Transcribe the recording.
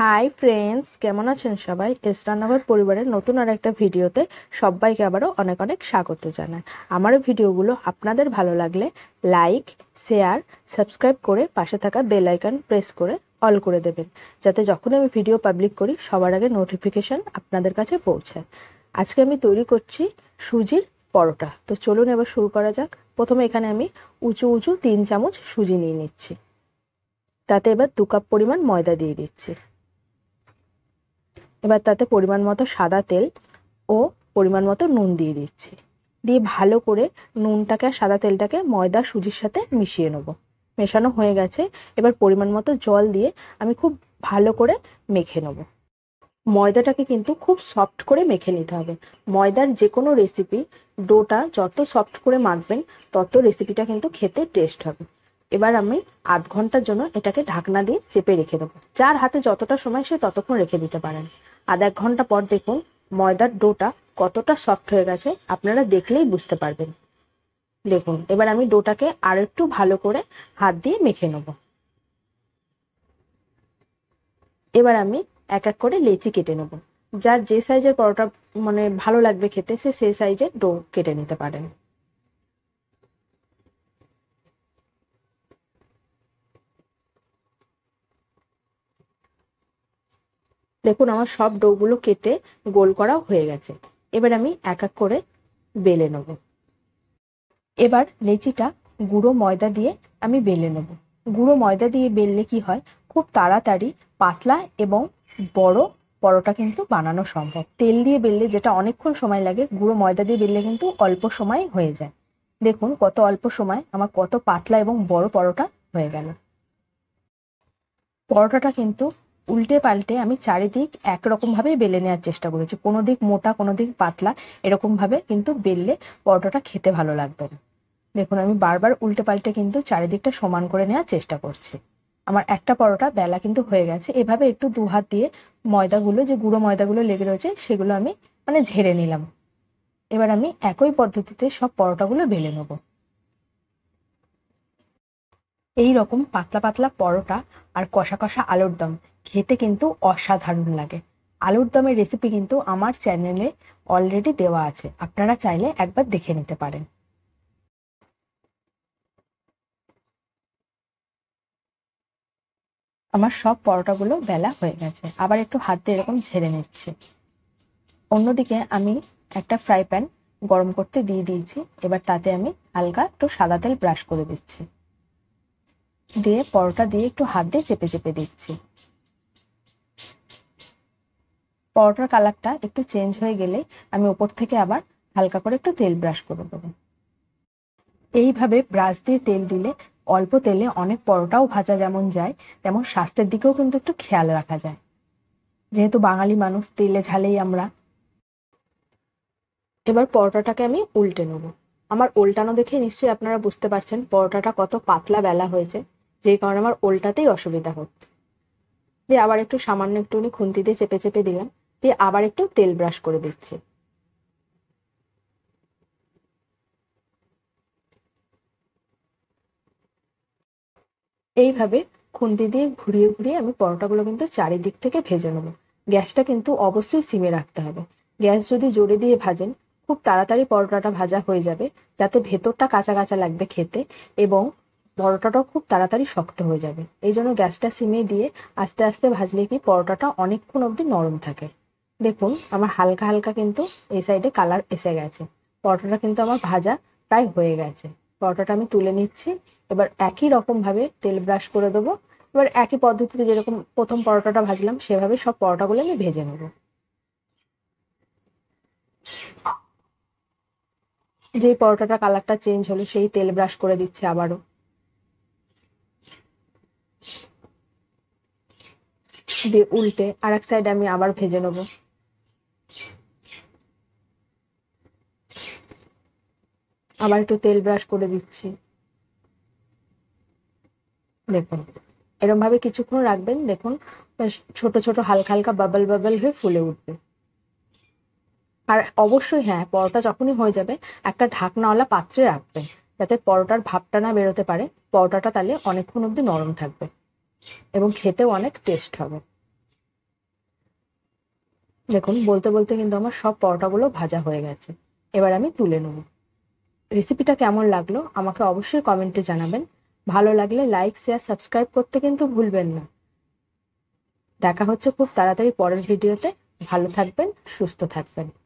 hi friends কেমন আছেন সবাই এস রান্নাঘর পরিবারের নতুন আর একটা ভিডিওতে সবাইকে আবারও অনেক অনেক স্বাগত জানাই আমার ভিডিওগুলো আপনাদের ভালো লাগলে লাইক শেয়ার সাবস্ক্রাইব করে পাশে থাকা বেল আইকন প্রেস করে অল করে দেবেন যাতে যখন আমি ভিডিও পাবলিক করি সবার আগে নোটিফিকেশান আপনাদের কাছে পৌঁছায় আজকে আমি তৈরি করছি সুজির পরোটা তো চলুন এবার শুরু করা যাক প্রথমে এখানে আমি উঁচু উঁচু তিন চামচ সুজি নিয়ে নিচ্ছি তাতে এবার দু কাপ পরিমাণ ময়দা দিয়ে দিচ্ছি এবার তাতে পরিমাণ মতো সাদা তেল ও পরিমাণ মতো নুন দিয়ে দিচ্ছি দিয়ে ভালো করে নুনটাকে আর সাদা তেলটাকে ময়দা সুজির সাথে মিশিয়ে নেব মেশানো হয়ে গেছে এবার পরিমাণ মতো জল দিয়ে আমি খুব ভালো করে মেখে নেব ময়দাটাকে কিন্তু খুব সফট করে মেখে নিতে হবে ময়দার যে কোনো রেসিপি ডোটা যত সফট করে মাখবেন তত রেসিপিটা কিন্তু খেতে টেস্ট হবে এবার আমি আধ ঘন্টার জন্য এটাকে ঢাকনা দিয়ে চেপে রেখে দেবো যার হাতে যতটা সময় সে ততক্ষণ রেখে দিতে পারেন আধ এক ঘন্টা পর দেখুন ময়দার ডোটা কতটা সফট হয়ে গেছে আপনারা দেখলেই বুঝতে পারবেন দেখুন এবার আমি ডোটাকে আর একটু ভালো করে হাত দিয়ে মেখে নেব এবার আমি এক এক করে লেচি কেটে নেব যার যে সাইজের পরোটা মানে ভালো লাগবে খেতে সে সেই সাইজের ডো কেটে নিতে পারেন দেখুন আমার সব ডোগুলো কেটে গোল করা হয়ে গেছে এবার আমি এক এক করে বেলে নেব এবার লেচিটা গুঁড়ো ময়দা দিয়ে আমি বেলে নেব গুঁড়ো ময়দা দিয়ে বেললে কি হয় খুব তাড়াতাড়ি পাতলা এবং বড় পরোটা কিন্তু বানানো সম্ভব তেল দিয়ে বেললে যেটা অনেকক্ষণ সময় লাগে গুঁড়ো ময়দা দিয়ে বেললে কিন্তু অল্প সময় হয়ে যায় দেখুন কত অল্প সময় আমার কত পাতলা এবং বড় পরোটা হয়ে গেল পরোটাটা কিন্তু উল্টে পাল্টে আমি চারিদিক একরকমভাবেই বেলে নেওয়ার চেষ্টা করেছি কোনো দিক মোটা কোনো দিক পাতলা এরকমভাবে কিন্তু বেললে পরোটাটা খেতে ভালো লাগবে না দেখুন আমি বারবার উল্টে পাল্টে কিন্তু চারিদিকটা সমান করে নেওয়ার চেষ্টা করছি আমার একটা পরোটা বেলা কিন্তু হয়ে গেছে এভাবে একটু দু হাত দিয়ে ময়দাগুলো যে গুঁড়ো ময়দাগুলো লেগে রয়েছে সেগুলো আমি মানে ঝেড়ে নিলাম এবার আমি একই পদ্ধতিতে সব পরোটাগুলো বেলে নেব এই রকম পাতলা পাতলা পরোটা আর কষা কষা আলুর দম খেতে কিন্তু অসাধারণ লাগে আলুর দমের রেসিপি কিন্তু আমার চ্যানেলে অলরেডি দেওয়া আছে আপনারা চাইলে একবার দেখে নিতে পারেন আমার সব পরোটাগুলো বেলা হয়ে গেছে আবার একটু হাত দিয়ে এরকম ঝেড়ে নিচ্ছি অন্যদিকে আমি একটা ফ্রাই প্যান গরম করতে দিয়ে দিয়েছি এবার তাতে আমি হালকা একটু সাদা তেল ব্রাশ করে দিচ্ছি দিয়ে পরোটা দিয়ে একটু হাত দিয়ে চেপে চেপে দিচ্ছি পরোটার কালারটা একটু চেঞ্জ হয়ে গেলে আমি ওপর থেকে আবার হালকা করে একটু তেল ব্রাশ করে দেবো এইভাবে ব্রাশ দিয়ে তেল দিলে অল্প তেলে অনেক পরোটাও ভাজা যেমন যায় তেমন স্বাস্থ্যের দিকেও কিন্তু একটু খেয়াল রাখা যায় যেহেতু বাঙালি মানুষ তেলে ঝালেই আমরা এবার পরোটাটাকে আমি উল্টে নেব আমার উল্টানো দেখে নিশ্চয়ই আপনারা বুঝতে পারছেন পরোটাটা কত পাতলা বেলা হয়েছে যেই কারণে আমার উল্টাতেই অসুবিধা হচ্ছে দিয়ে আবার একটু সামান্য একটুখানি খুন্তি দিয়ে চেপে চেপে দিলাম দিয়ে আবার একটু তেল ব্রাশ করে দিচ্ছি এইভাবে খুন্তি দিয়ে ঘুরিয়ে ঘুরিয়ে আমি পরোটাগুলো কিন্তু চারিদিক থেকে ভেজে নেবো গ্যাসটা কিন্তু অবশ্যই সিমে রাখতে হবে গ্যাস যদি জোরে দিয়ে ভাজেন খুব তাড়াতাড়ি পরোটাটা ভাজা হয়ে যাবে যাতে ভেতরটা কাঁচা কাঁচা লাগবে খেতে এবং পরোটাটাও খুব তাড়াতাড়ি শক্ত হয়ে যাবে এই জন্য গ্যাসটা সিমে দিয়ে আস্তে আস্তে ভাজলে কি পরোটাটা অনেকক্ষণ অবধি নরম থাকে দেখুন আমার হালকা হালকা কিন্তু এই সাইডে কালার এসে গেছে পরোটাটা কিন্তু আমার ভাজা প্রায় হয়ে গেছে পরোটাটা আমি তুলে নিচ্ছি এবার একই রকমভাবে তেল ব্রাশ করে দেবো এবার একই পদ্ধতিতে যেরকম প্রথম পরোটাটা ভাজলাম সেভাবে সব পরোটাগুলো আমি ভেজে নেব যে পরোটাটা কালারটা চেঞ্জ হলো সেই তেল ব্রাশ করে দিচ্ছে আবারও দিয়ে উল্টে আর এক সাইড আমি আবার ভেজে নেবো আবার একটু তেল ব্রাশ করে দিচ্ছি দেখুন এরমভাবে কিছুক্ষণ রাখবেন দেখুন ছোট ছোট হালকা হালকা বাবল বাবল হয়ে ফুলে উঠবে আর অবশ্যই হ্যাঁ পরোটা যখনই হয়ে যাবে একটা ঢাকনাওয়ালা পাত্রে রাখবে যাতে পরোটার ভাবটা না বেরোতে পারে পরোটাটা তাহলে অনেকক্ষণ অবধি নরম থাকবে এবং খেতেও অনেক টেস্ট হবে দেখুন বলতে বলতে কিন্তু আমার সব পরোটাগুলো ভাজা হয়ে গেছে এবার আমি তুলে নেব রেসিপিটা কেমন লাগলো আমাকে অবশ্যই কমেন্টে জানাবেন ভালো লাগলে লাইক শেয়ার সাবস্ক্রাইব করতে কিন্তু ভুলবেন না দেখা হচ্ছে খুব তাড়াতাড়ি পরের ভিডিওতে ভালো থাকবেন সুস্থ থাকবেন